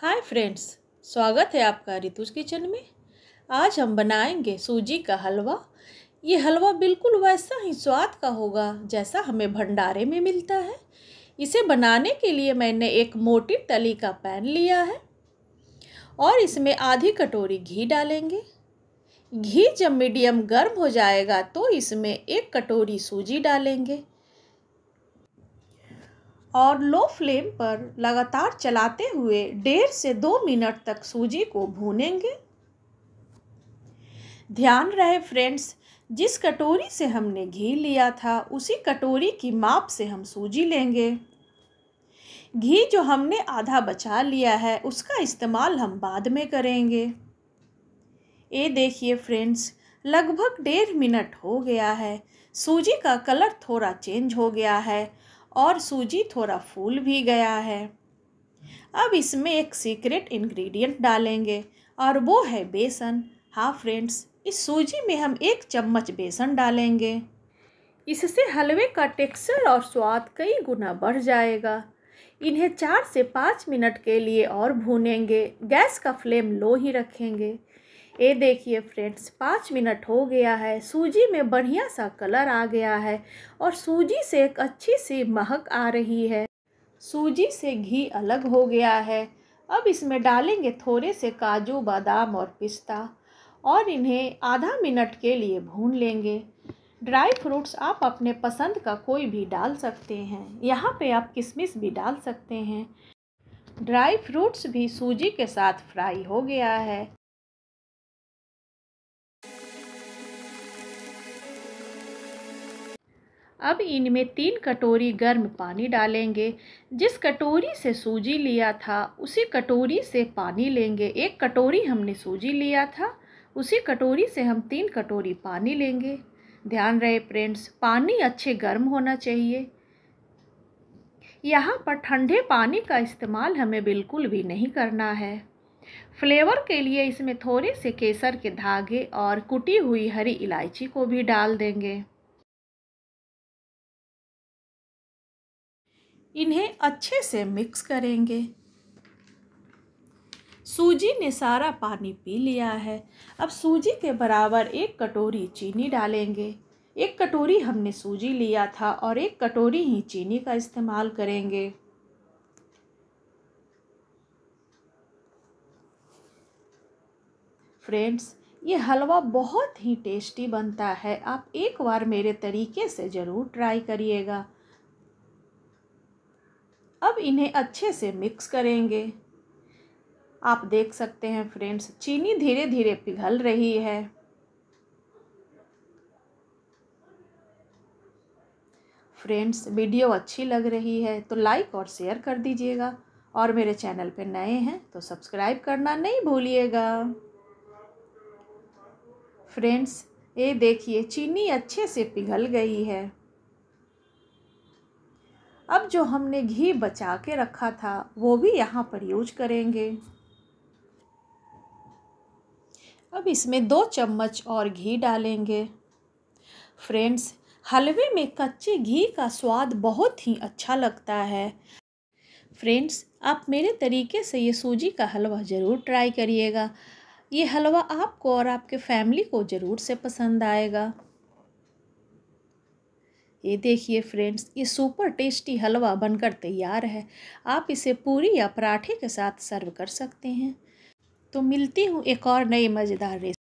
hi friends स्वागत है आपका रितुज किचन में आज हम बनाएंगे सूजी का हलवा ये हलवा बिल्कुल वैसा ही स्वाद का होगा जैसा हमें भंडारे में मिलता है इसे बनाने के लिए मैंने एक मोटी तली का पैन लिया है और इसमें आधी कटोरी घी डालेंगे घी जब मीडियम गर्म हो जाएगा तो इसमें एक कटोरी सूजी डालेंगे और लो फ्लेम पर लगातार चलाते हुए डेढ़ से दो मिनट तक सूजी को भूनेंगे ध्यान रहे फ्रेंड्स जिस कटोरी से हमने घी लिया था उसी कटोरी की माप से हम सूजी लेंगे घी जो हमने आधा बचा लिया है उसका इस्तेमाल हम बाद में करेंगे ये देखिए फ्रेंड्स लगभग डेढ़ मिनट हो गया है सूजी का कलर थोड़ा चेंज हो गया है और सूजी थोड़ा फूल भी गया है अब इसमें एक सीक्रेट इंग्रेडिएंट डालेंगे और वो है बेसन हाँ फ्रेंड्स इस सूजी में हम एक चम्मच बेसन डालेंगे इससे हलवे का टेक्सचर और स्वाद कई गुना बढ़ जाएगा इन्हें चार से पाँच मिनट के लिए और भूनेंगे गैस का फ्लेम लो ही रखेंगे ये देखिए फ्रेंड्स पाँच मिनट हो गया है सूजी में बढ़िया सा कलर आ गया है और सूजी से एक अच्छी सी महक आ रही है सूजी से घी अलग हो गया है अब इसमें डालेंगे थोड़े से काजू बादाम और पिस्ता और इन्हें आधा मिनट के लिए भून लेंगे ड्राई फ्रूट्स आप अपने पसंद का कोई भी डाल सकते हैं यहाँ पे आप किशमिश भी डाल सकते हैं ड्राई फ्रूट्स भी सूजी के साथ फ्राई हो गया है अब इनमें तीन कटोरी गर्म पानी डालेंगे जिस कटोरी से सूजी लिया था उसी कटोरी से पानी लेंगे एक कटोरी हमने सूजी लिया था उसी कटोरी से हम तीन कटोरी पानी लेंगे ध्यान रहे फ्रेंड्स पानी अच्छे गर्म होना चाहिए यहाँ पर ठंडे पानी का इस्तेमाल हमें बिल्कुल भी नहीं करना है फ्लेवर के लिए इसमें थोड़े से केसर के धागे और कुटी हुई हरी इलायची को भी डाल देंगे इन्हें अच्छे से मिक्स करेंगे सूजी ने सारा पानी पी लिया है अब सूजी के बराबर एक कटोरी चीनी डालेंगे एक कटोरी हमने सूजी लिया था और एक कटोरी ही चीनी का इस्तेमाल करेंगे फ्रेंड्स ये हलवा बहुत ही टेस्टी बनता है आप एक बार मेरे तरीके से ज़रूर ट्राई करिएगा अब इन्हें अच्छे से मिक्स करेंगे आप देख सकते हैं फ्रेंड्स चीनी धीरे धीरे पिघल रही है फ्रेंड्स वीडियो अच्छी लग रही है तो लाइक और शेयर कर दीजिएगा और मेरे चैनल पर नए हैं तो सब्सक्राइब करना नहीं भूलिएगा फ्रेंड्स ये देखिए चीनी अच्छे से पिघल गई है अब जो हमने घी बचा के रखा था वो भी यहाँ पर यूज करेंगे अब इसमें दो चम्मच और घी डालेंगे फ्रेंड्स हलवे में कच्चे घी का स्वाद बहुत ही अच्छा लगता है फ्रेंड्स आप मेरे तरीके से ये सूजी का हलवा ज़रूर ट्राई करिएगा ये हलवा आपको और आपके फैमिली को ज़रूर से पसंद आएगा ये देखिए फ्रेंड्स ये सुपर टेस्टी हलवा बनकर तैयार है आप इसे पूरी या पराठे के साथ सर्व कर सकते हैं तो मिलती हूँ एक और नई मज़ेदार रेसिपी